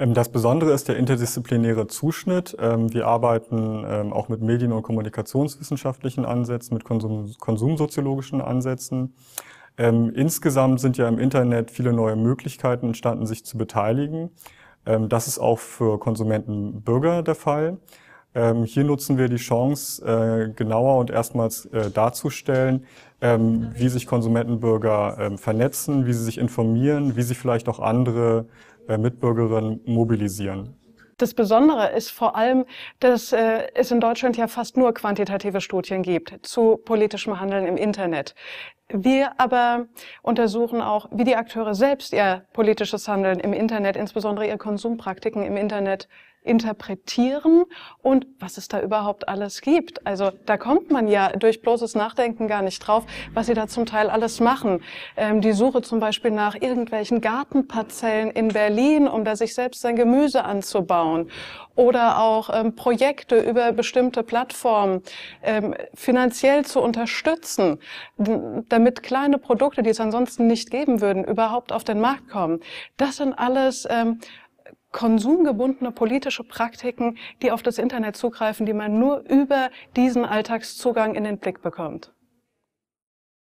Ähm, das Besondere ist der interdisziplinäre Zuschnitt. Ähm, wir arbeiten ähm, auch mit medien- und kommunikationswissenschaftlichen Ansätzen, mit Konsum konsumsoziologischen Ansätzen. Insgesamt sind ja im Internet viele neue Möglichkeiten entstanden, sich zu beteiligen. Das ist auch für Konsumenten Bürger der Fall. Ähm, hier nutzen wir die Chance, äh, genauer und erstmals äh, darzustellen, ähm, wie sich Konsumentenbürger ähm, vernetzen, wie sie sich informieren, wie sie vielleicht auch andere äh, Mitbürgerinnen mobilisieren. Das Besondere ist vor allem, dass äh, es in Deutschland ja fast nur quantitative Studien gibt zu politischem Handeln im Internet. Wir aber untersuchen auch, wie die Akteure selbst ihr politisches Handeln im Internet, insbesondere ihre Konsumpraktiken im Internet interpretieren und was es da überhaupt alles gibt. Also da kommt man ja durch bloßes Nachdenken gar nicht drauf, was sie da zum Teil alles machen. Ähm, die Suche zum Beispiel nach irgendwelchen Gartenparzellen in Berlin, um da sich selbst sein Gemüse anzubauen. Oder auch ähm, Projekte über bestimmte Plattformen ähm, finanziell zu unterstützen, damit damit kleine Produkte, die es ansonsten nicht geben würden, überhaupt auf den Markt kommen. Das sind alles ähm, konsumgebundene politische Praktiken, die auf das Internet zugreifen, die man nur über diesen Alltagszugang in den Blick bekommt.